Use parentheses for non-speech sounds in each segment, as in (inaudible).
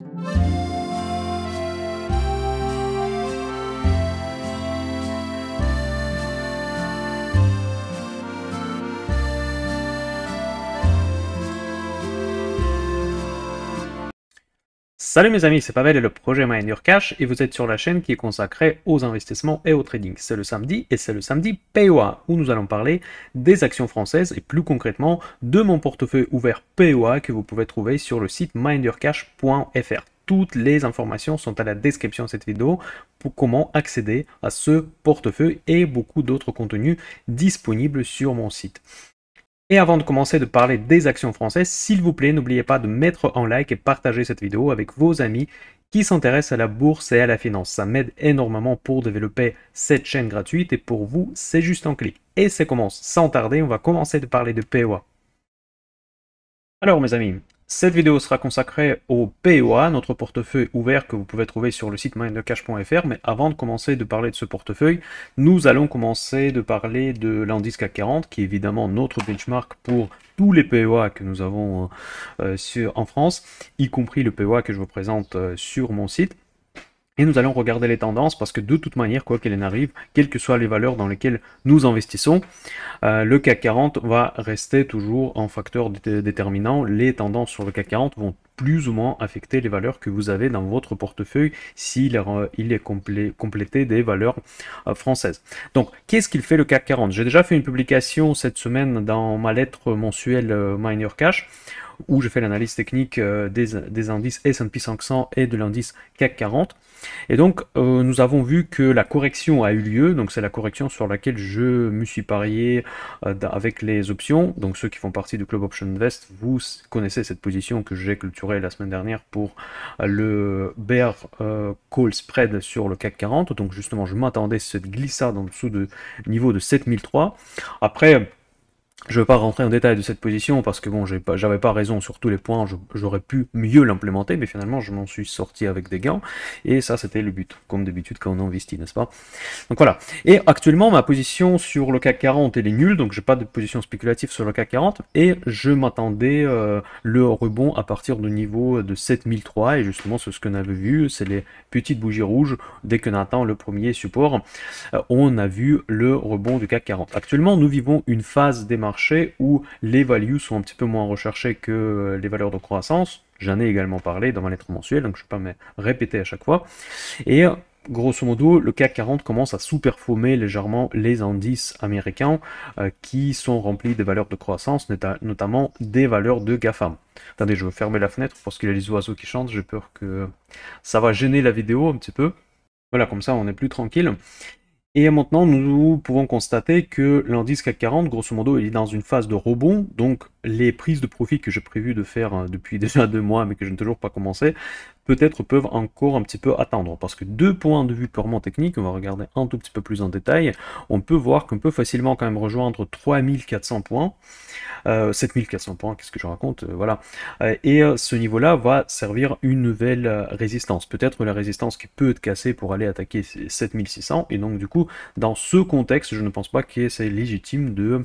you. Salut mes amis, c'est Pavel et le projet Your Cash et vous êtes sur la chaîne qui est consacrée aux investissements et au trading. C'est le samedi et c'est le samedi POA où nous allons parler des actions françaises et plus concrètement de mon portefeuille ouvert POA que vous pouvez trouver sur le site mindyourcash.fr. Toutes les informations sont à la description de cette vidéo pour comment accéder à ce portefeuille et beaucoup d'autres contenus disponibles sur mon site. Et avant de commencer de parler des actions françaises, s'il vous plaît, n'oubliez pas de mettre en like et partager cette vidéo avec vos amis qui s'intéressent à la bourse et à la finance. Ça m'aide énormément pour développer cette chaîne gratuite et pour vous, c'est juste un clic. Et ça commence. Sans tarder, on va commencer de parler de POA. Alors mes amis, cette vidéo sera consacrée au POA, notre portefeuille ouvert que vous pouvez trouver sur le site mindcash.fr. Mais avant de commencer de parler de ce portefeuille, nous allons commencer de parler de l'indice CAC 40, qui est évidemment notre benchmark pour tous les POA que nous avons euh, sur, en France, y compris le POA que je vous présente euh, sur mon site. Et nous allons regarder les tendances parce que de toute manière, quoi qu'il en arrive, quelles que soient les valeurs dans lesquelles nous investissons, euh, le CAC 40 va rester toujours un facteur déterminant. Les tendances sur le CAC 40 vont plus ou moins affecter les valeurs que vous avez dans votre portefeuille s'il il est complété des valeurs euh, françaises. Donc, qu'est-ce qu'il fait le CAC 40 J'ai déjà fait une publication cette semaine dans ma lettre mensuelle euh, Minor Cash où je fais l'analyse technique euh, des, indices S&P 500 et de l'indice CAC 40. Et donc, euh, nous avons vu que la correction a eu lieu, donc c'est la correction sur laquelle je me suis parié euh, avec les options. Donc, ceux qui font partie du Club Option Invest, vous connaissez cette position que j'ai culturée la semaine dernière pour le bear call spread sur le CAC 40. Donc, justement, je m'attendais à cette glissade en dessous du de niveau de 7003. Après, je ne vais pas rentrer en détail de cette position parce que bon, j'avais pas raison sur tous les points, j'aurais pu mieux l'implémenter, mais finalement je m'en suis sorti avec des gains, et ça c'était le but, comme d'habitude quand on investit, n'est-ce pas Donc voilà. Et actuellement ma position sur le CAC 40 elle est nulle, donc je n'ai pas de position spéculative sur le CAC 40, et je m'attendais euh, le rebond à partir du niveau de 7003, et justement c'est ce qu'on avait vu, c'est les petites bougies rouges, dès que Nathan, le premier support, euh, on a vu le rebond du CAC 40. Actuellement nous vivons une phase démarche marché où les values sont un petit peu moins recherchées que euh, les valeurs de croissance. J'en ai également parlé dans ma lettre mensuelle, donc je ne vais pas me répéter à chaque fois. Et euh, grosso modo, le CAC 40 commence à sous légèrement les indices américains euh, qui sont remplis des valeurs de croissance, notamment des valeurs de GAFAM. Attendez, je vais fermer la fenêtre parce qu'il y a les oiseaux qui chantent, j'ai peur que ça va gêner la vidéo un petit peu. Voilà, comme ça on est plus tranquille. Et maintenant, nous pouvons constater que l'indice CAC 40, grosso modo, il est dans une phase de rebond, donc les prises de profit que j'ai prévu de faire hein, depuis (laughs) déjà deux mois, mais que je n'ai toujours pas commencé, peut-être peuvent encore un petit peu attendre. Parce que deux points de vue purement techniques, on va regarder un tout petit peu plus en détail, on peut voir qu'on peut facilement quand même rejoindre 3400 points, 7400 euh, points, qu'est-ce que je raconte, euh, voilà. Euh, et ce niveau-là va servir une nouvelle résistance, peut-être la résistance qui peut être cassée pour aller attaquer 7600, et donc du coup, dans ce contexte, je ne pense pas que c'est légitime de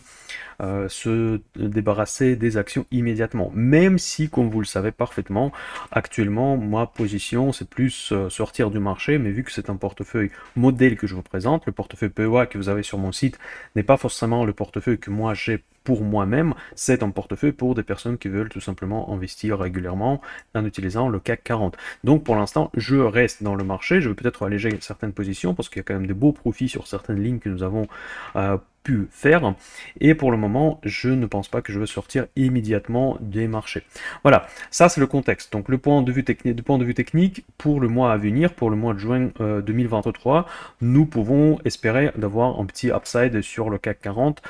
euh, se débarrasser des actions immédiatement. Même si, comme vous le savez parfaitement, actuellement, ma position, c'est plus euh, sortir du marché, mais vu que c'est un portefeuille modèle que je vous présente, le portefeuille PEA que vous avez sur mon site n'est pas forcément le portefeuille que moi j'ai pour moi-même, c'est un portefeuille pour des personnes qui veulent tout simplement investir régulièrement en utilisant le CAC 40. Donc pour l'instant, je reste dans le marché, je vais peut-être alléger certaines positions parce qu'il y a quand même des beaux profits sur certaines lignes que nous avons euh, pu faire. Et pour le moment, je ne pense pas que je veux sortir immédiatement des marchés. Voilà, ça c'est le contexte. Donc le point de vue technique, du point de vue technique pour le mois à venir, pour le mois de juin 2023, euh, nous pouvons espérer d'avoir un petit upside sur le CAC 40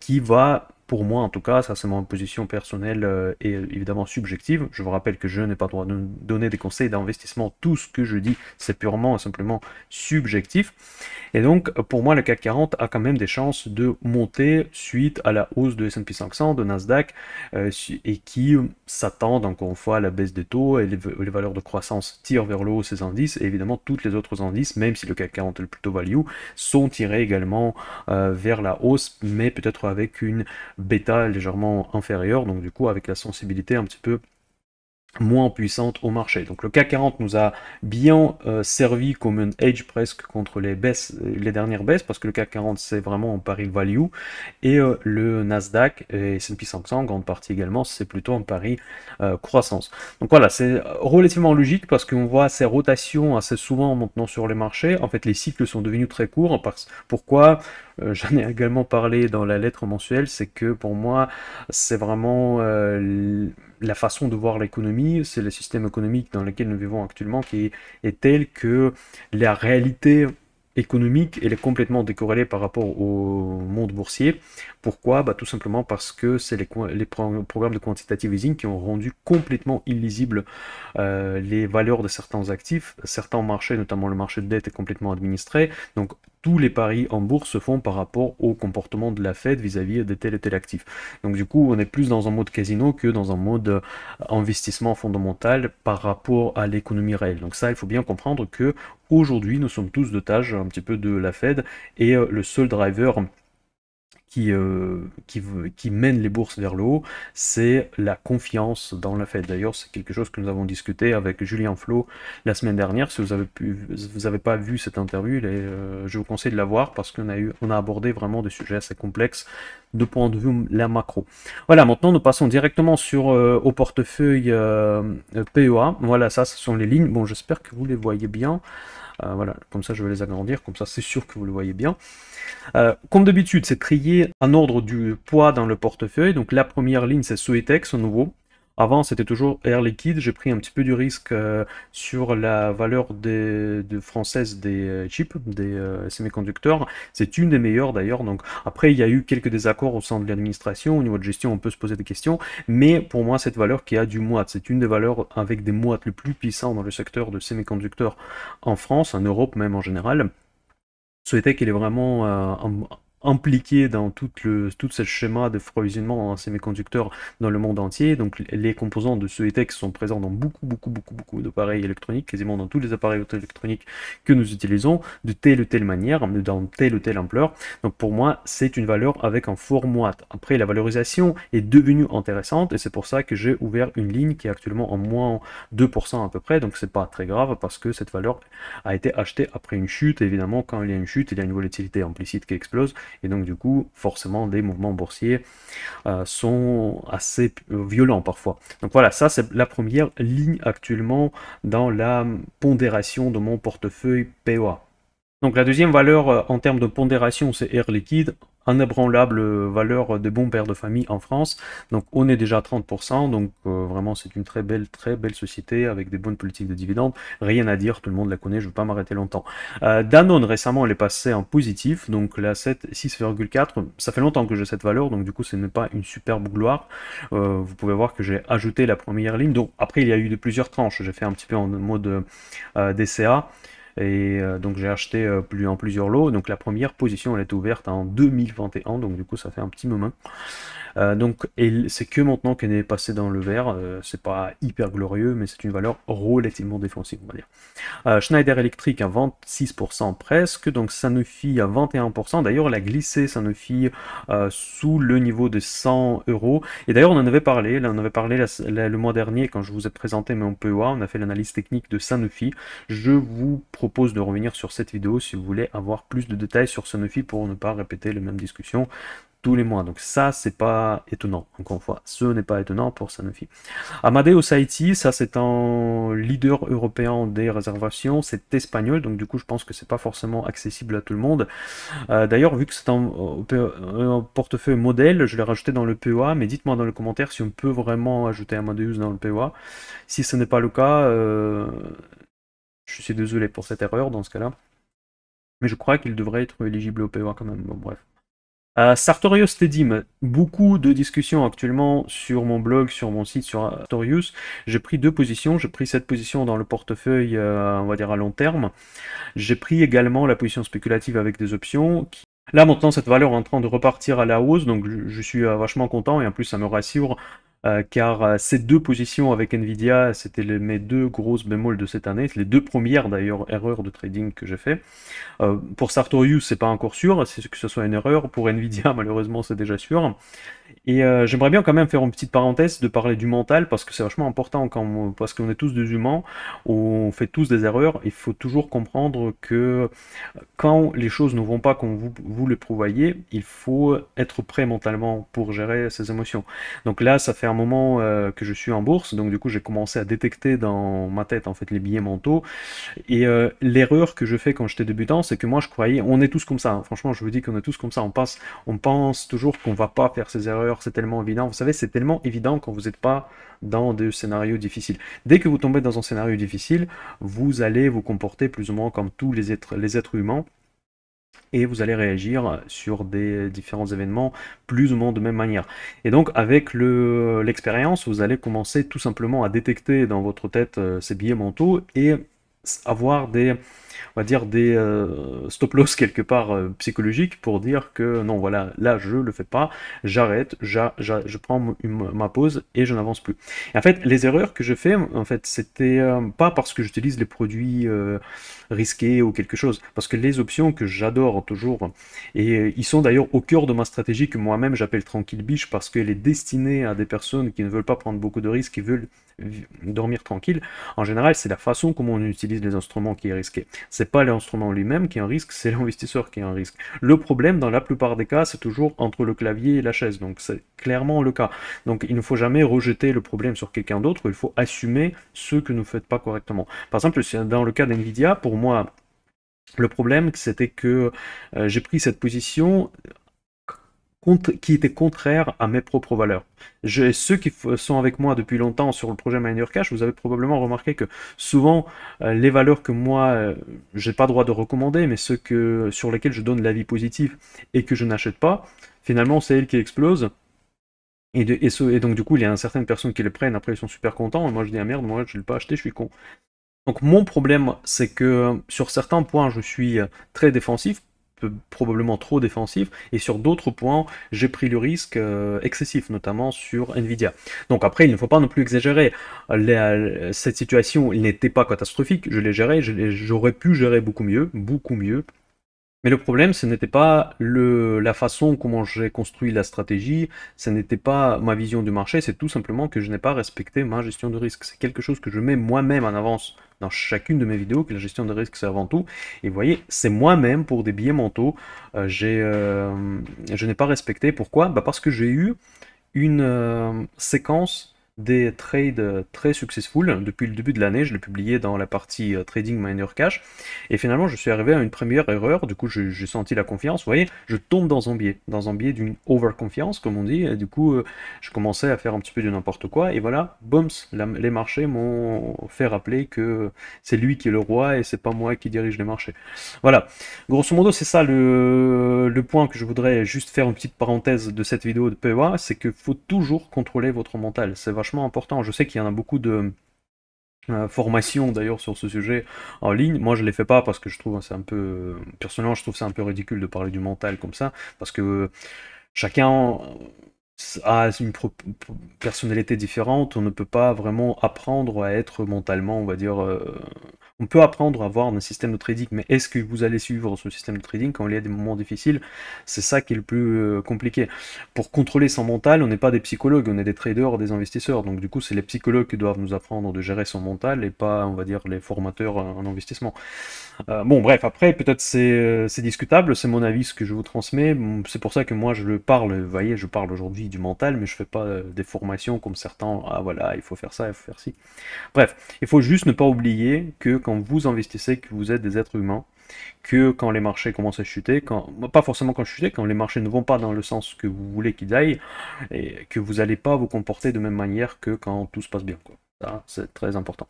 qui va pour moi en tout cas, ça c'est ma position personnelle euh, et évidemment subjective. Je vous rappelle que je n'ai pas le droit de donner des conseils d'investissement. Tout ce que je dis, c'est purement et simplement subjectif. Et donc, pour moi, le CAC 40 a quand même des chances de monter suite à la hausse de S&P 500, de Nasdaq, euh, et qui s'attendent encore une fois à la baisse des taux et les, valeurs de croissance tirent vers le haut ces indices. Et évidemment, toutes les autres indices, même si le CAC 40 est le plutôt value, sont tirés également euh, vers la hausse, mais peut-être avec une bêta légèrement inférieure, donc du coup avec la sensibilité un petit peu moins puissante au marché. Donc le CAC 40 nous a bien euh, servi comme un edge presque contre les baisses, euh, les dernières baisses, parce que le CAC 40 c'est vraiment un pari value, et euh, le Nasdaq et S&P 500 en grande partie également, c'est plutôt un pari croissance. Donc voilà, c'est relativement logique parce qu'on voit ces rotations assez souvent maintenant sur les marchés. En fait, les cycles sont devenus très courts. Parce... Pourquoi euh, j'en ai également parlé dans la lettre mensuelle, c'est que pour moi, c'est vraiment euh, la façon de voir l'économie, c'est le système économique dans lequel nous vivons actuellement qui est tel que la réalité économique, est complètement décorrélée par rapport au monde boursier. Pourquoi bah, Tout simplement parce que c'est les, programmes de quantitative easing qui ont rendu complètement illisibles euh, les valeurs de certains actifs. Certains marchés, notamment le marché de dette, est complètement administré. Donc tous les paris en bourse se font par rapport au comportement de la Fed vis-à-vis des de tel et tel actif. Donc du coup, on est plus dans un mode casino que dans un mode euh, investissement fondamental par rapport à l'économie réelle. Donc ça, il faut bien comprendre que aujourd'hui, nous sommes tous d'otages un petit peu de la Fed et euh, le seul driver qui, euh, qui, mène les bourses vers le haut, c'est la confiance dans la Fed. D'ailleurs, c'est quelque chose que nous avons discuté avec Julien Flo la semaine dernière. Si vous avez, pu, vous pas vu cette interview, euh, je vous conseille de la voir parce qu'on a, abordé vraiment des sujets assez complexes de point de vue la macro. Voilà, maintenant nous passons directement sur euh, au portefeuille PEA. Voilà, ça, ce sont les lignes. Bon, j'espère que vous les voyez bien. Euh, voilà, comme ça je vais les agrandir, comme ça c'est sûr que vous le voyez bien. Euh, comme d'habitude, c'est trié en ordre du poids dans le portefeuille. Donc la première ligne c'est Soetex au nouveau, avant, c'était toujours Air Liquide. J'ai pris un petit peu du risque euh, sur la valeur de française des euh, chips, des euh, semi-conducteurs. C'est une des meilleures d'ailleurs. Donc après, il y a eu quelques désaccords au sein de l'administration. Au niveau de gestion, on peut se poser des questions. Mais pour moi, cette valeur qui a du moite, c'est une des valeurs avec des moites les plus puissants dans le secteur de semi-conducteurs en France, en Europe même en général souhaitait qu'il est vraiment euh, impliqué dans tout, le, tout ce schéma de provisionnement en conducteurs dans le monde entier. Donc les composants de ce ETEX sont présents dans beaucoup, beaucoup, beaucoup, beaucoup d'appareils électroniques, quasiment dans tous les appareils électroniques que nous utilisons, de telle ou telle manière, dans telle ou telle ampleur. Donc pour moi, c'est une valeur avec un fort moite. Après, la valorisation est devenue intéressante et c'est pour ça que j'ai ouvert une ligne qui est actuellement en moins 2% à peu près. Donc c'est pas très grave parce que cette valeur a été achetée après une chute. Évidemment, quand il y a une chute, il y a une volatilité implicite qui explose et donc, du coup, forcément, les mouvements boursiers euh, sont assez euh, violents parfois. Donc voilà, ça, c'est la première ligne actuellement dans la pondération de mon portefeuille POA. Donc la deuxième valeur euh, en termes de pondération, c'est Air Liquide, inébranlable euh, valeur des bons pères de famille en France. Donc on est déjà à 30%, donc euh, vraiment c'est une très belle, très belle société avec des bonnes politiques de dividendes. Rien à dire, tout le monde la connaît, je ne veux pas m'arrêter longtemps. Danone, récemment, elle est passée en positif, donc la 7, 6,4, ça fait longtemps que j'ai cette valeur, donc du coup ce n'est pas une superbe gloire. vous pouvez voir que j'ai ajouté la première ligne, donc après il y a eu de plusieurs tranches, j'ai fait un petit peu en mode DCA. Et euh, donc j'ai acheté euh, plus, en plusieurs lots. Donc la première position elle est ouverte en 2021, donc du coup ça fait un petit moment. Euh, donc c'est que maintenant qu'elle est passée dans le vert. Euh, c'est pas hyper glorieux, mais c'est une valeur relativement défensive, on va dire. Schneider Electric à 26% presque, donc Sanofi à 21%. D'ailleurs, elle a glissé Sanofi sous le niveau de 100 euros. Et d'ailleurs, on en avait parlé, là, on avait parlé le mois dernier quand je vous ai présenté, mon on e on a fait l'analyse technique de Sanofi. Je vous propose propose de revenir sur cette vidéo si vous voulez avoir plus de détails sur Sanofi pour ne pas répéter les mêmes discussions tous les mois. Donc ça, c'est pas étonnant. Encore une fois, ce n'est pas étonnant pour Sanofi. Amadeus IT, ça c'est un leader européen des réservations, c'est espagnol, donc du coup je pense que c'est pas forcément accessible à tout le monde. Euh, d'ailleurs, vu que c'est euh, un, portefeuille modèle, je l'ai rajouté dans le poa mais dites-moi dans le commentaire si on peut vraiment ajouter Amadeus dans le poa Si ce n'est pas le cas, euh, je suis désolé pour cette erreur dans ce cas-là. Mais je crois qu'il devrait être éligible au PEA quand même. Bon, bref. Sartorius Tedim, beaucoup de discussions actuellement sur mon blog, sur mon site, sur Sartorius. J'ai pris deux positions. J'ai pris cette position dans le portefeuille, euh, on va dire à long terme. J'ai pris également la position spéculative avec des options. Là maintenant, cette valeur est en train de repartir à la hausse, donc je, suis euh, vachement content et en plus ça me rassure euh, car euh, ces deux positions avec Nvidia, c'était mes deux grosses bémols de cette année, les deux premières d'ailleurs erreurs de trading que j'ai fait. Euh, pour Sartorius, c'est pas encore sûr, c'est que ce soit une erreur. Pour Nvidia, (laughs) malheureusement, c'est déjà sûr. Et j'aimerais bien quand même faire une petite parenthèse de parler du mental parce que c'est vachement important quand parce qu'on est tous des humains, on fait tous des erreurs. Il faut toujours comprendre que quand les choses ne vont pas comme vous, vous le prévoyez, il faut être prêt mentalement pour gérer ses émotions. Donc là, ça fait un moment euh, que je suis en bourse, donc du coup j'ai commencé à détecter dans ma tête en fait les billets mentaux. Et euh, l'erreur que je fais quand j'étais débutant, c'est que moi je croyais, on est tous comme ça. Hein. Franchement, je vous dis qu'on est tous comme ça. On passe, on pense toujours qu'on va pas faire ces erreurs. C'est tellement évident. Vous savez, c'est tellement évident quand vous n'êtes pas dans des scénarios difficiles. Dès que vous tombez dans un scénario difficile, vous allez vous comporter plus ou moins comme tous les êtres, les êtres humains et vous allez réagir sur des différents événements plus ou moins de même manière. Et donc avec l'expérience, vous allez commencer tout simplement à détecter dans votre tête euh, ces billets mentaux et avoir des, on va dire des euh, stop loss quelque part euh, psychologiques pour dire que non voilà là je le fais pas j'arrête je prends ma pause et je n'avance plus en fait les erreurs que je fais en fait c'était euh, pas parce que j'utilise les produits risqués ou quelque chose parce que les options que j'adore toujours et ils sont d'ailleurs au cœur de ma stratégie que moi-même j'appelle tranquille biche parce qu'elle est destinée à des personnes qui ne veulent pas prendre beaucoup de risques qui veulent dormir tranquille en général c'est la façon comment on utilise les instruments qui est risquée c'est pas l'instrument lui-même qui est un risque, c'est l'investisseur qui est un risque. Le problème, dans la plupart des cas, c'est toujours entre le clavier et la chaise. Donc c'est clairement le cas. Donc il ne faut jamais rejeter le problème sur quelqu'un d'autre, il faut assumer ce que vous ne faites pas correctement. Par exemple, dans le cas d'NVIDIA, pour moi, le problème, c'était que euh, j'ai pris cette position qui était contraire à mes propres valeurs. j'ai ceux qui sont avec moi depuis longtemps sur le projet Your Cash, vous avez probablement remarqué que souvent euh, les valeurs que moi euh, j'ai pas droit de recommander, mais ceux que, sur lesquels je donne l'avis positif et que je n'achète pas, finalement c'est elles qui explosent. Et, donc du coup il y a certaines personnes qui les prennent, après ils sont super contents, et moi je dis ah merde, moi je l'ai pas acheté, je suis con. Donc mon problème c'est que sur certains points je suis euh, très défensif probablement trop défensif, et sur d'autres points, j'ai pris le risque euh, excessif, notamment sur Nvidia. Donc après, il ne faut pas non plus exagérer. Euh, cette situation, il n'était pas catastrophique, je l'ai gérée, j'aurais pu gérer beaucoup mieux, beaucoup mieux, mais le problème, ce n'était pas le, la façon comment j'ai construit la stratégie, ce n'était pas ma vision du marché, c'est tout simplement que je n'ai pas respecté ma gestion de risque. C'est quelque chose que je mets moi-même en avance dans chacune de mes vidéos, que la gestion de risque c'est avant tout. Et vous voyez, c'est moi-même pour des billets mentaux, euh, j'ai, euh, je n'ai pas respecté. Pourquoi bah, Parce que j'ai eu une euh, séquence des trades très successful depuis le début de l'année. Je l'ai publié dans la partie euh, trading minor cash. Et finalement, je suis arrivé à une première erreur. Du coup, j'ai senti la confiance. Vous voyez, je tombe dans un biais, dans un biais d'une overconfiance, comme on dit. Et du coup, euh, je commençais à faire un petit peu de n'importe quoi. Et voilà, bums, les marchés m'ont fait rappeler que c'est lui qui est le roi et c'est pas moi qui dirige les marchés. Voilà. Grosso modo, c'est ça le, point que je voudrais juste faire une petite parenthèse de cette vidéo de PEA. C'est que faut toujours contrôler votre mental. C'est important. Je sais qu'il y en a beaucoup de euh, formations d'ailleurs sur ce sujet en ligne. Moi, je les fais pas parce que je trouve c'est un peu personnellement, je trouve ça un peu ridicule de parler du mental comme ça parce que chacun a ah, une personnalité différente, on ne peut pas vraiment apprendre à être mentalement, on va dire, euh, on peut apprendre à avoir un système de trading, mais est-ce que vous allez suivre ce système de trading quand il y a des moments difficiles C'est ça qui est le plus euh, compliqué. Pour contrôler son mental, on n'est pas des psychologues, on est des traders, des investisseurs. Donc du coup, c'est les psychologues qui doivent nous apprendre de gérer son mental et pas, on va dire, les formateurs euh, en investissement. bon, bref, après, peut-être c'est discutable, c'est mon avis, ce que je vous transmets. C'est pour ça que moi, je le parle, vous voyez, je parle aujourd'hui du mental, mais je fais pas euh, des formations comme certains, ah voilà, il faut faire ça, il faut faire ci. Bref, il faut juste ne pas oublier que quand vous investissez, que vous êtes des êtres humains, que quand les marchés commencent à chuter, quand, pas forcément quand chutent quand les marchés ne vont pas dans le sens que vous voulez qu'ils aillent, et que vous n'allez pas vous comporter de même manière que quand tout se passe bien. Quoi. Ça, c'est très important.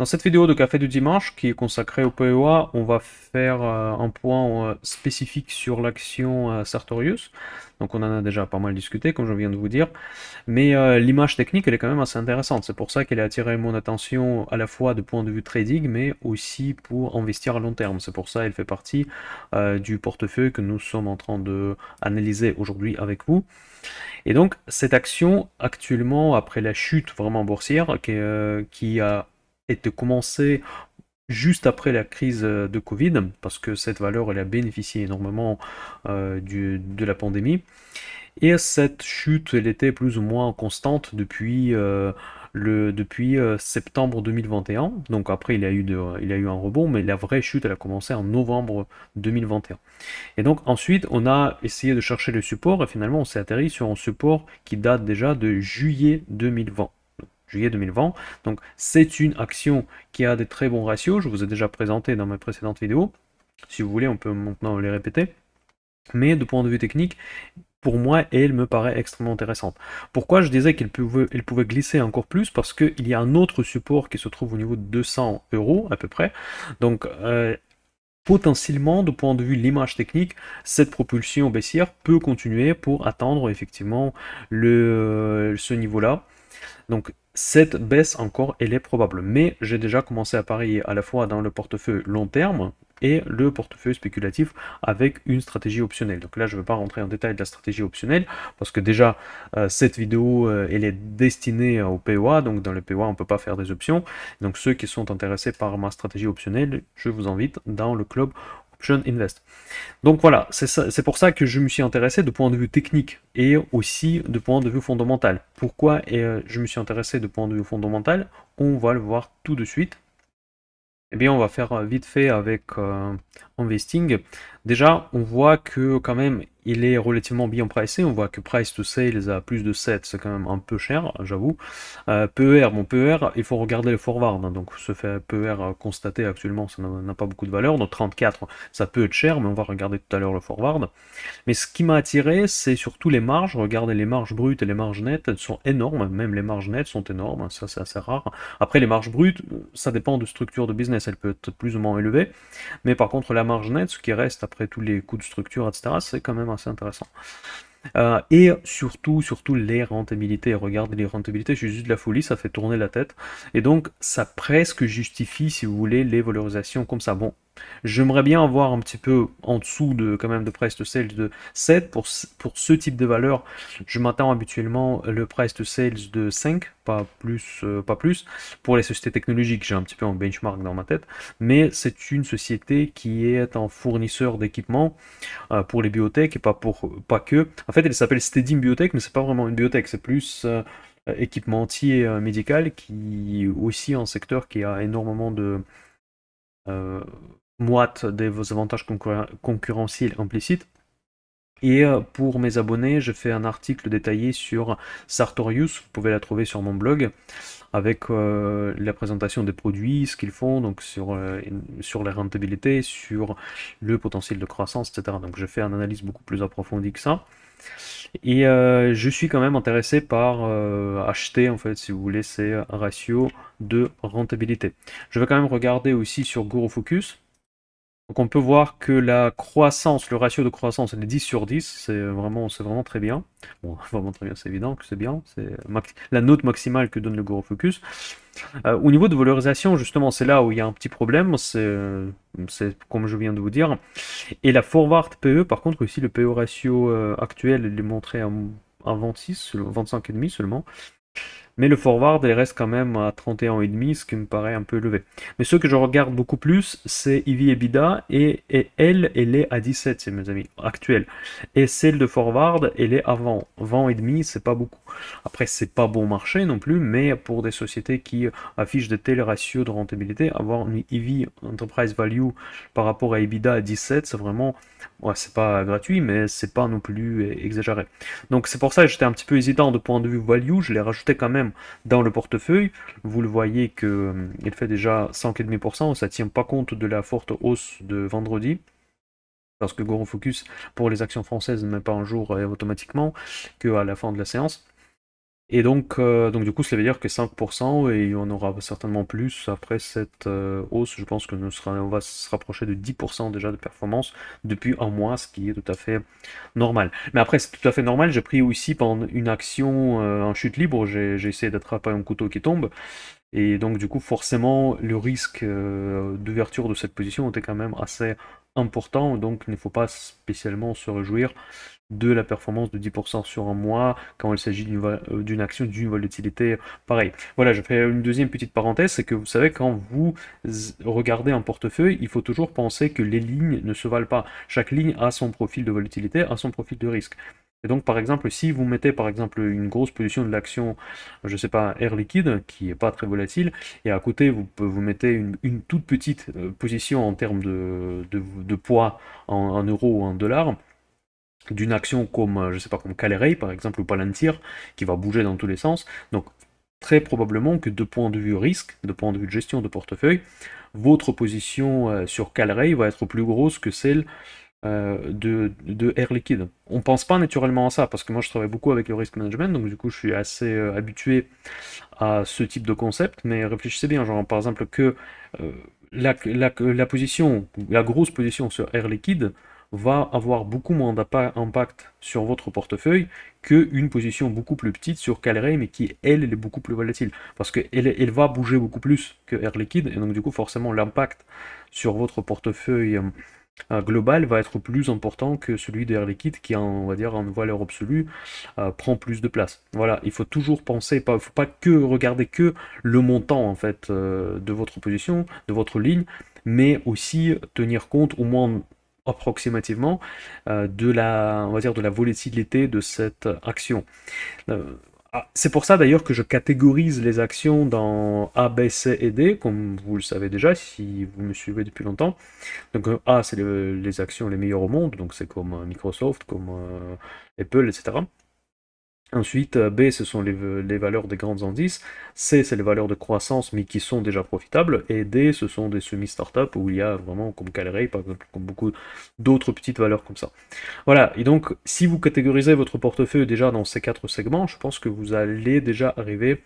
Dans cette vidéo de Café du Dimanche, qui est consacrée au POA, on va faire euh, un point euh, spécifique sur l'action euh, Sartorius. Donc on en a déjà pas mal discuté, comme je viens de vous dire. Mais l'image technique, elle est quand même assez intéressante. C'est pour ça qu'elle a attiré mon attention à la fois de point de vue trading, mais aussi pour investir à long terme. C'est pour ça qu'elle fait partie du portefeuille que nous sommes en train d'analyser aujourd'hui avec vous. Et donc cette action, actuellement, après la chute vraiment boursière, qui a était commencé juste après la crise euh, de Covid, parce que cette valeur, elle a bénéficié énormément euh, du, de la pandémie. Et cette chute, elle était plus ou moins constante depuis, euh, le, depuis septembre 2021. Donc après, il y a, eu de, il a eu un rebond, mais la vraie chute, elle a commencé en novembre 2021. Et donc ensuite, on a essayé de chercher le support, et finalement, on s'est atterri sur un support qui date déjà de juillet 2020 juillet 2020. Donc c'est une action qui a des très bons ratios, je vous ai déjà présenté dans mes précédentes vidéos. Si vous voulez, on peut maintenant les répéter. Mais de point de vue technique, pour moi, elle me paraît extrêmement intéressante. Pourquoi je disais qu'elle pouvait, pouvait glisser encore plus Parce qu'il y a un autre support qui se trouve au niveau de 200 euros à peu près. Donc euh, potentiellement, de point de vue l'image technique, cette propulsion baissière peut continuer pour atteindre effectivement ce niveau-là. Donc cette baisse encore, elle est probable, mais j'ai déjà commencé à parier à la fois dans le portefeuille long terme et le portefeuille spéculatif avec une stratégie optionnelle. Donc là, je ne vais pas rentrer en détail de la stratégie optionnelle parce que déjà, euh, cette vidéo, euh, elle est destinée au POA. Donc dans le POA, on ne peut pas faire des options. Donc ceux qui sont intéressés par ma stratégie optionnelle, je vous invite dans le club Invest. Donc voilà, c'est pour ça que je me suis intéressé de point de vue technique et aussi de point de vue fondamental. Pourquoi et, euh, je me suis intéressé de point de vue fondamental On va le voir tout de suite. Eh bien, on va faire vite fait avec euh, Investing. Déjà, on voit que quand même, il est relativement bien pricé. On voit que price to sales à plus de 7, c'est quand même un peu cher, j'avoue. Euh, PER, bon, PER, il faut regarder le forward. Hein, donc, ce fait PER constaté actuellement, ça n'a pas beaucoup de valeur. Donc, 34, ça peut être cher, mais on va regarder tout à l'heure le forward. Mais ce qui m'a attiré, c'est surtout les marges. Regardez, les marges brutes et les marges nettes, elles sont énormes. Même les marges nettes sont énormes. Ça, c'est assez rare. Après, les marges brutes, ça dépend de structure de business. Elle peut être plus ou moins élevée. Mais par contre, la marge nette, ce qui reste après tous les coûts de structure, etc., c'est quand même c'est intéressant. Euh, et surtout, surtout les rentabilités. Regardez les rentabilités, suis juste de la folie, ça fait tourner la tête. Et donc, ça presque justifie, si vous voulez, les valorisations comme ça. Bon, J'aimerais bien avoir un petit peu en dessous de quand même de price to sales de 7 pour, pour ce type de valeur. Je m'attends habituellement le price to sales de 5, pas plus, euh, pas plus. Pour les sociétés technologiques, j'ai un petit peu un benchmark dans ma tête, mais c'est une société qui est un fournisseur d'équipements euh, pour les biotech et pas pour pas que. En fait, elle s'appelle Steady Biotech, mais c'est pas vraiment une biotech, c'est plus euh, équipementier médical qui aussi un secteur qui a énormément de moite vos avantages concurrentiels implicites. Et euh, pour mes abonnés, je fais un article détaillé sur Sartorius, vous pouvez la trouver sur mon blog, avec euh, la présentation des produits, ce qu'ils font, donc sur, euh, sur la rentabilité, sur le potentiel de croissance, etc. Donc je fais une analyse beaucoup plus approfondie que ça. Et je suis quand même intéressé par acheter, en fait, si vous voulez, ces ratios de rentabilité. Je vais quand même regarder aussi sur Guru Focus, donc on peut voir que la croissance, le ratio de croissance, elle est 10 sur 10, c'est vraiment, vraiment très bien. Bon, (laughs) vraiment très bien, c'est évident que c'est bien, c'est la note maximale que donne le gros Focus. Euh, au niveau de valorisation, justement, c'est là où il y a un petit problème, c'est comme je viens de vous dire. Et la forward PE, par contre, ici, le PE ratio euh, actuel, il est montré à, à 26, 25,5 seulement. Mais le forward, il reste quand même à 31,5, ce qui me paraît un peu élevé. Mais ce que je regarde beaucoup plus, c'est Ivy Ebida, et, et elle, elle est à 17, c'est mes amis, actuelle. Et celle de forward, elle est avant. 20,5, c'est pas beaucoup. Après, c'est pas bon marché non plus, mais pour des sociétés qui affichent de tels ratios de rentabilité, avoir une EV Enterprise Value par rapport à EBITDA à 17, c'est vraiment, ouais, c'est pas gratuit, mais c'est pas non plus exagéré. Donc c'est pour ça que j'étais un petit peu hésitant de point de vue value, je l'ai rajouté quand même dans le portefeuille. Vous le voyez que euh, il fait déjà 5,5%, ça ne tient pas compte de la forte hausse de vendredi parce que Goro Focus pour les actions françaises ne met pas un jour euh, automatiquement automatiquement à la fin de la séance. Et donc, euh, donc du coup, ça veut dire que 5%, et on aura certainement plus après cette euh, hausse. Je pense que nous sera, on va se rapprocher de 10% déjà de performance depuis un mois, ce qui est tout à fait normal. Mais après, c'est tout à fait normal. J'ai pris aussi pendant une action en euh, chute libre, j'ai essayé d'attraper un couteau qui tombe. Et donc, du coup, forcément, le risque d'ouverture de cette position était quand même assez important. Donc, il ne faut pas spécialement se réjouir de la performance de 10% sur un mois quand il s'agit d'une euh, action d'une volatilité pareil. Voilà, je fais une deuxième petite parenthèse, c'est que vous savez, quand vous regardez un portefeuille, il faut toujours penser que les lignes ne se valent pas. Chaque ligne a son profil de volatilité, a son profil de risque. Et donc, par exemple, si vous mettez par exemple une grosse position de l'action, je ne sais pas, Air Liquide, qui n'est pas très volatile, et à côté, vous, vous mettez une, toute petite euh, position en termes de, de, poids en, en euros ou en dollars, d'une action comme, euh, je sais pas, comme par exemple, ou Palantir, qui va bouger dans tous les sens. Donc très probablement que de point de vue risque, de point de vue gestion de portefeuille, votre position euh, sur Calray va être plus grosse que celle euh, de, Air Liquide. On ne pense pas naturellement à ça, parce que moi je travaille beaucoup avec le risk management, donc du coup je suis assez habitué à ce type de concept, mais réfléchissez bien, genre par exemple que la, la position, la grosse position sur Air Liquide, va avoir beaucoup moins d'impact sur votre portefeuille qu'une position beaucoup plus petite sur Calray, mais qui, elle, est beaucoup plus volatile. Parce qu'elle elle va bouger beaucoup plus que Air Liquide, et donc du coup, forcément, l'impact sur votre portefeuille euh, global va être plus important que celui d'Air Liquide, qui, on va dire, en valeur absolue, euh, prend plus de place. Voilà, il faut toujours penser, il ne faut pas que regarder que le montant, en fait, euh, de votre position, de votre ligne, mais aussi tenir compte au moins approximativement euh, de la, on va dire, de la volatilité de cette action. Euh, ah, c'est pour ça d'ailleurs que je catégorise les actions dans A, B, C et D, comme vous le savez déjà si vous me suivez depuis longtemps. Donc A, c'est les actions les meilleures au monde, donc c'est comme Microsoft, comme euh, Apple, etc. Ensuite, euh, B, ce sont les, valeurs des grandes indices. C, c'est les valeurs de croissance, mais qui sont déjà profitables. Et D, ce sont des semi-startups où il y a vraiment, comme Caleray, par exemple, comme beaucoup d'autres petites valeurs comme ça. Voilà. Et donc, si vous catégorisez votre portefeuille déjà dans ces quatre segments, je pense que vous allez déjà arriver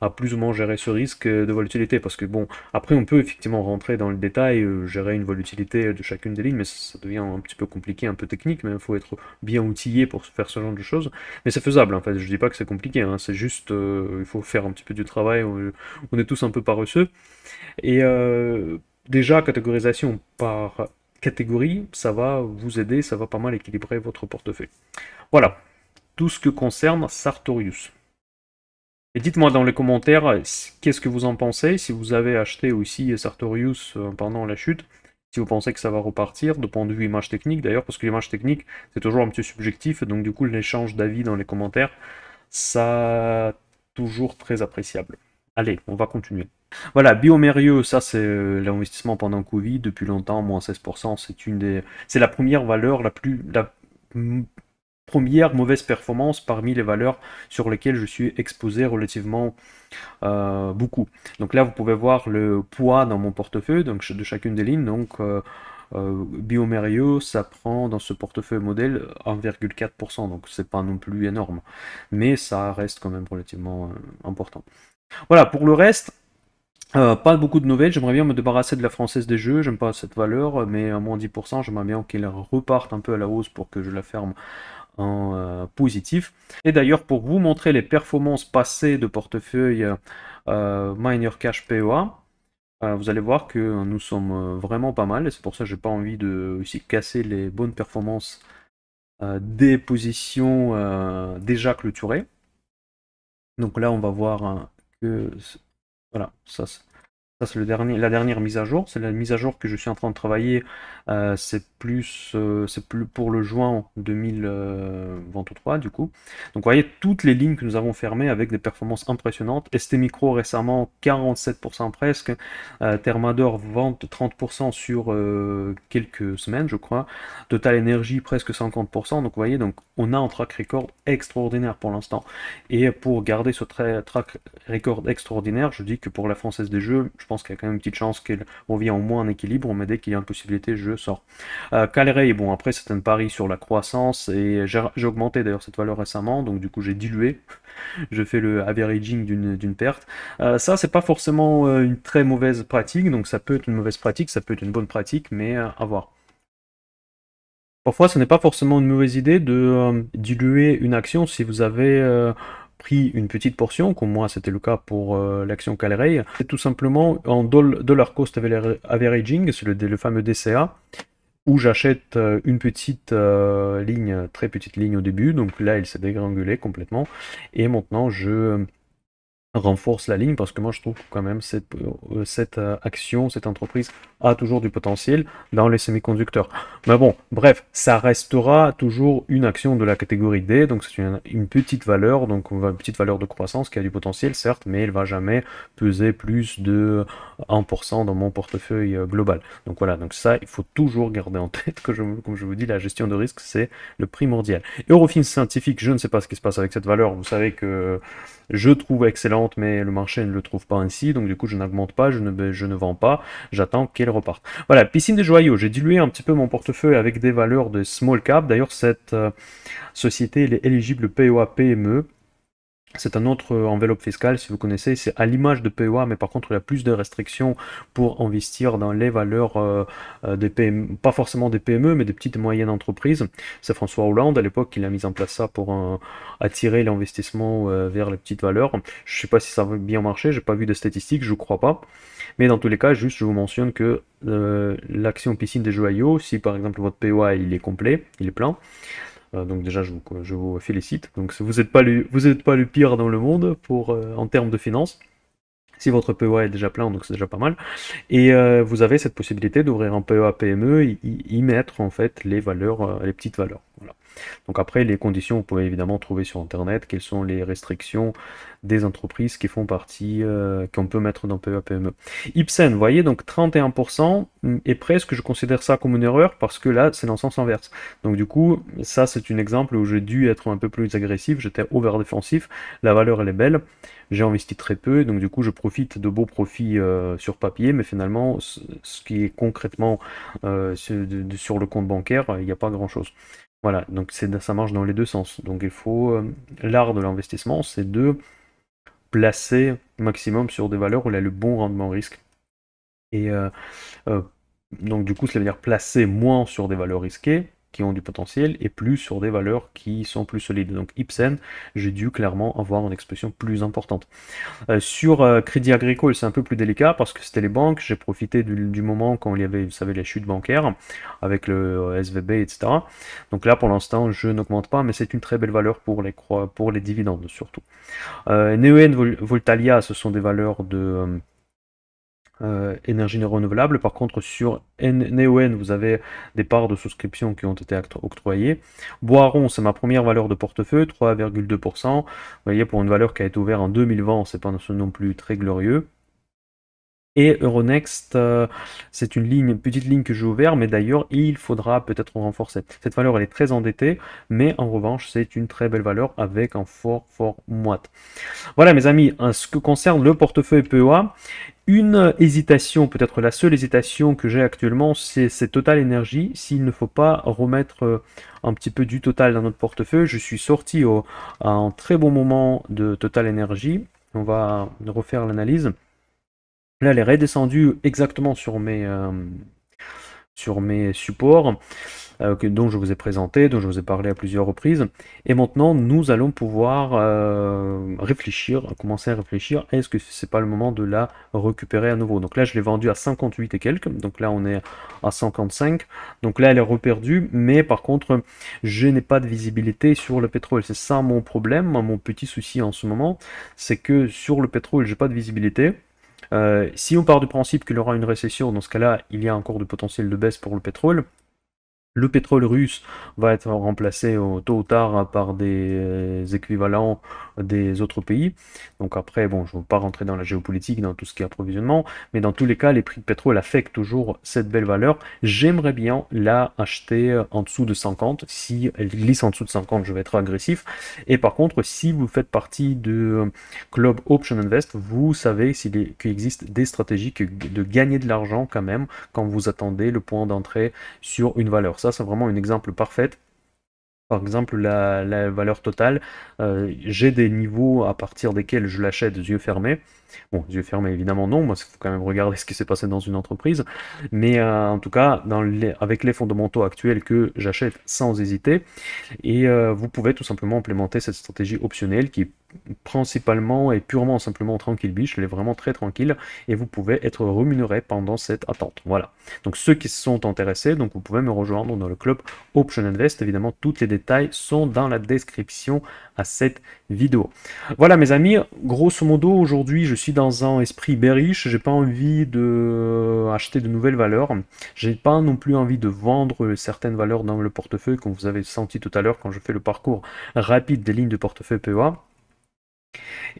à plus ou moins gérer ce risque de volatilité. Parce que bon, après on peut effectivement rentrer dans le détail, euh, gérer une volatilité de chacune des lignes, mais ça, devient un petit peu compliqué, un peu technique, mais il faut être bien outillé pour faire ce genre de choses. Mais c'est faisable, en fait, je dis pas que c'est compliqué, hein. c'est juste, euh, il faut faire un petit peu du travail, on, est tous un peu paresseux. Et euh, déjà, catégorisation par catégorie, ça va vous aider, ça va pas mal équilibrer votre portefeuille. Voilà, tout ce que concerne Sartorius. Et dites-moi dans les commentaires euh, qu'est-ce que vous en pensez, si vous avez acheté aussi Sartorius euh, pendant la chute, si vous pensez que ça va repartir, de point de vue image technique d'ailleurs, parce que l'image technique, c'est toujours un petit subjectif, donc du coup l'échange d'avis dans les commentaires, ça toujours très appréciable. Allez, on va continuer. Voilà, Biomérieux, ça c'est euh, l'investissement pendant Covid, depuis longtemps, moins 16%, c'est une des. C'est la première valeur la plus première mauvaise performance parmi les valeurs sur lesquelles je suis exposé relativement euh, beaucoup. Donc là, vous pouvez voir le poids dans mon portefeuille donc de chacune des lignes. Donc euh, euh ça prend dans ce portefeuille modèle 1,4%, donc c'est pas non plus énorme, mais ça reste quand même relativement euh, important. Voilà, pour le reste, pas beaucoup de nouvelles, j'aimerais bien me débarrasser de la française des jeux, j'aime pas cette valeur, mais à moins 10%, j'aimerais bien qu'elle reparte un peu à la hausse pour que je la ferme euh, positif. Et d'ailleurs, pour vous montrer les performances passées de portefeuille euh, Miner Cash POA, euh, vous allez voir que nous sommes euh, vraiment pas mal. Et c'est pour ça que j'ai pas envie de casser les bonnes performances des positions déjà clôturées. Donc là, on va voir hein, que voilà, ça, ça, c'est dernier, la dernière mise à jour. C'est la mise à jour que je suis en train de travailler. Euh, c'est plus, euh, plus pour le juin 2023, euh, du coup. Donc, vous voyez, toutes les lignes que nous avons fermées avec des performances impressionnantes. ST Micro récemment, 47% presque. Thermador, vente 30% sur quelques semaines, je crois. Total Energy, presque 50%. Donc, vous voyez, donc, on a un track record extraordinaire pour l'instant. Et pour garder ce très track record extraordinaire, je dis que pour la française des jeux, je pense qu'il y a quand même une petite chance qu'elle revient au moins en équilibre, mais dès qu'il y a une possibilité, je sors. Euh, Caleray, bon, après, c'est un pari sur la croissance, et j'ai augmenté d'ailleurs cette valeur récemment, donc du coup, j'ai dilué. (laughs) je fais le averaging d'une perte. Euh, ça, c'est pas forcément euh, une très mauvaise pratique, donc ça peut être une mauvaise pratique, ça peut être une bonne pratique, mais à voir. Parfois, ce n'est pas forcément une mauvaise idée de diluer une action si vous avez une petite portion, comme moi c'était le cas pour euh, l'action Calray, c'est tout simplement en dollar cost averaging, c'est le, le, fameux DCA, où j'achète euh, une petite euh, ligne, très petite ligne au début, donc là il s'est dégrangulé complètement, et maintenant je renforce la ligne parce que moi je trouve quand même cette, euh, euh, action, cette entreprise a toujours du potentiel dans les semi-conducteurs, Mais bon, bref, ça restera toujours une action de la catégorie D, donc c'est une, petite valeur, donc une petite valeur de croissance qui a du potentiel certes, mais elle va jamais peser plus de 1% dans mon portefeuille euh, global. Donc voilà, donc ça il faut toujours garder en tête que je, comme je vous dis, la gestion de risque c'est le primordial. Eurofins scientifique, je ne sais pas ce qui se passe avec cette valeur, vous savez que je trouve excellente, mais le marché ne le trouve pas ainsi, donc du coup je n'augmente pas, je ne, je ne vends pas, j'attends qu'elle reparte. Voilà, piscine des joyaux, j'ai dilué un petit peu mon portefeuille avec des valeurs de small cap, d'ailleurs cette euh, société elle est éligible POA PME, c'est un autre euh, enveloppe fiscale, si vous connaissez, c'est à l'image de PEA, mais par contre, il y a plus de restrictions pour investir dans les valeurs euh, euh, des PME, pas forcément des PME, mais des petites et moyennes entreprises. C'est François Hollande, à l'époque, qui a mis en place ça pour attirer l'investissement vers les petites valeurs. Je ne sais pas si ça a bien marcher, n'ai pas vu de statistiques, je ne crois pas. Mais dans tous les cas, juste, je vous mentionne que l'action piscine des joyaux, si par exemple votre PEA, il est complet, il est plein, euh, donc déjà, je vous, félicite. Donc vous n'êtes pas, le, pas pire dans le monde pour, euh, en termes de finances. Si votre PEA est déjà plein, donc c'est déjà pas mal. Et euh, vous avez cette possibilité d'ouvrir un PEA PME et y, mettre en fait les valeurs, les petites valeurs. Donc après, les conditions, vous pouvez évidemment trouver sur Internet quelles sont les restrictions des entreprises qui font partie, euh, qu'on peut mettre dans PEA-PME. Ipsen, vous voyez, donc 31%, et presque, je considère ça comme une erreur, parce que là, c'est dans le sens inverse. Donc du coup, ça, c'est un exemple où j'ai dû être un peu plus agressif, j'étais over-défensif, la valeur, elle est belle, j'ai investi très peu, donc du coup, je profite de beaux profits euh, sur papier, mais finalement, ce qui est concrètement euh, sur le compte bancaire, il n'y a pas grand-chose. Voilà, donc ça marche dans les deux sens. Donc il faut euh, l'art de l'investissement, c'est de placer maximum sur des valeurs où il y a le bon rendement risque. Et euh, euh, donc du coup, cela veut dire placer moins sur des valeurs risquées qui ont du potentiel et plus sur des valeurs qui sont plus solides. Donc Ipsen, j'ai dû clairement avoir une expression plus importante. Euh, sur euh, Crédit Agricole, c'est un peu plus délicat parce que c'était les banques. J'ai profité du, moment quand il y avait, vous savez, les chutes bancaires avec le euh, SVB, etc. Donc là, pour l'instant, je n'augmente pas, mais c'est une très belle valeur pour les, pour les dividendes surtout. Neoen, Voltalia, ce sont des valeurs de énergie euh, énergie renouvelable. Par contre, sur NEO-N, e vous avez des parts de souscription qui ont été octroyées. Boiron, c'est ma première valeur de portefeuille, 3,2%. Vous voyez, pour une valeur qui a été ouverte en 2020, c'est pas non plus très glorieux. Et Euronext, euh, c'est une ligne, une petite ligne que j'ai ouverte, mais d'ailleurs, il faudra peut-être renforcer. Cette valeur, elle est très endettée, mais en revanche, c'est une très belle valeur avec un fort, fort moite. Voilà, mes amis, en ce que concerne le portefeuille PEA, une hésitation, peut-être la seule hésitation que j'ai actuellement, c'est Total Energy. S'il ne faut pas remettre euh, un petit peu du Total dans notre portefeuille, je suis sorti à un très bon moment de Total Energy. On va refaire l'analyse. Là, elle est redescendue exactement sur mes, euh, sur mes supports euh, que, dont je vous ai présenté, dont je vous ai parlé à plusieurs reprises. Et maintenant, nous allons pouvoir euh, réfléchir, commencer à réfléchir, est-ce que c'est pas le moment de la récupérer à nouveau Donc là, je l'ai vendue à 58 et quelques, donc là, on est à 55. Donc là, elle est reperdue, mais par contre, je n'ai pas de visibilité sur le pétrole. C'est ça mon problème, mon petit souci en ce moment, c'est que sur le pétrole, j'ai pas de visibilité. Euh, si on part du principe qu'il y aura une récession, dans ce cas-là, il y a encore du potentiel de baisse pour le pétrole. Le pétrole russe va être remplacé tôt ou tard par des euh, équivalents des autres pays. Donc après, bon, je ne veux pas rentrer dans la géopolitique, dans tout ce qui est approvisionnement, mais dans tous les cas, les prix de pétrole affectent toujours cette belle valeur. J'aimerais bien la acheter euh, en dessous de 50. Si elle glisse en dessous de 50, je vais être agressif. Et par contre, si vous faites partie de euh, Club Option Invest, vous savez qu'il existe des stratégies de gagner de l'argent quand même quand vous attendez le point d'entrée sur une valeur. Ça, c'est vraiment un exemple parfait par exemple, la, valeur totale, euh, j'ai des niveaux à partir desquels je l'achète yeux fermés. Bon, yeux fermés, évidemment, non, Moi, il faut quand même regarder (laughs) ce qui s'est passé dans une entreprise. Mais euh, en tout cas, avec les fondamentaux actuels que j'achète sans hésiter. Et euh, vous pouvez tout simplement implémenter cette stratégie optionnelle qui principalement et purement simplement tranquille biche, elle est vraiment très tranquille et vous pouvez être rémunéré pendant cette attente. Voilà. Donc ceux qui sont intéressés, donc vous pouvez me rejoindre dans le club Option Invest. Évidemment, tous les détails sont dans la description à cette vidéo. Voilà mes amis, grosso modo aujourd'hui je suis dans un esprit je j'ai pas envie de euh, acheter de nouvelles valeurs, j'ai pas non plus envie de vendre certaines valeurs dans le portefeuille comme vous avez senti tout à l'heure quand je fais le parcours rapide des lignes de portefeuille PEA.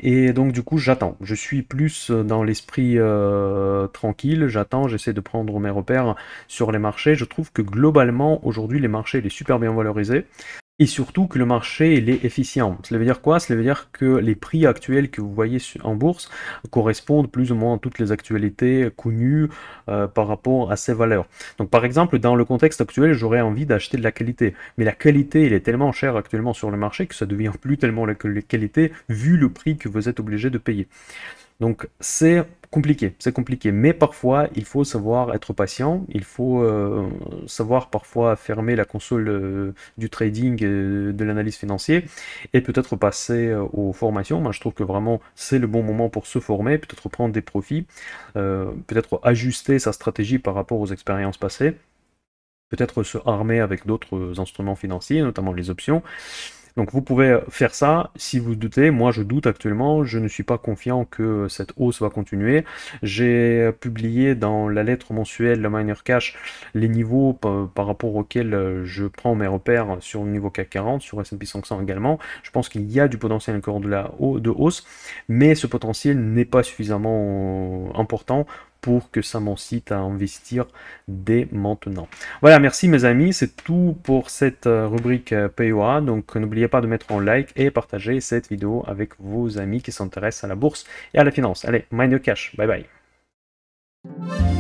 Et donc du coup j'attends. Je suis plus euh, dans l'esprit euh, tranquille, j'attends, j'essaie de prendre mes repères sur les marchés. Je trouve que globalement aujourd'hui les marchés il super bien valorisés et surtout que le marché est efficient. Cela veut dire quoi Cela veut dire que les prix actuels que vous voyez en bourse correspondent plus ou moins à toutes les actualités connues euh, par rapport à ces valeurs. Donc par exemple, dans le contexte actuel, j'aurais envie d'acheter de la qualité, mais la qualité, elle est tellement chère actuellement sur le marché que ça devient plus tellement la qualité vu le prix que vous êtes obligé de payer. Donc c'est compliqué, c'est compliqué. Mais parfois, il faut savoir être patient, il faut euh, savoir parfois fermer la console euh, du trading, euh, de l'analyse financière, et peut-être passer aux formations. Moi, je trouve que vraiment, c'est le bon moment pour se former, peut-être prendre des profits, peut-être ajuster sa stratégie par rapport aux expériences passées, peut-être se armer avec d'autres instruments financiers, notamment les options. Donc vous pouvez faire ça si vous doutez. Moi je doute actuellement, je ne suis pas confiant que cette hausse va continuer. J'ai publié dans la lettre mensuelle le Miner Cash les niveaux par, rapport auxquels euh, je prends mes repères sur le niveau CAC 40, sur S&P 500 également. Je pense qu'il y a du potentiel encore de, la, de hausse, mais ce potentiel n'est pas suffisamment euh, important pour que ça m'incite à investir dès maintenant. Voilà, merci mes amis, c'est tout pour cette euh, rubrique euh, POA. Donc n'oubliez pas de mettre en like et partager cette vidéo avec vos amis qui s'intéressent à la bourse et à la finance. Allez, mind cash, bye bye.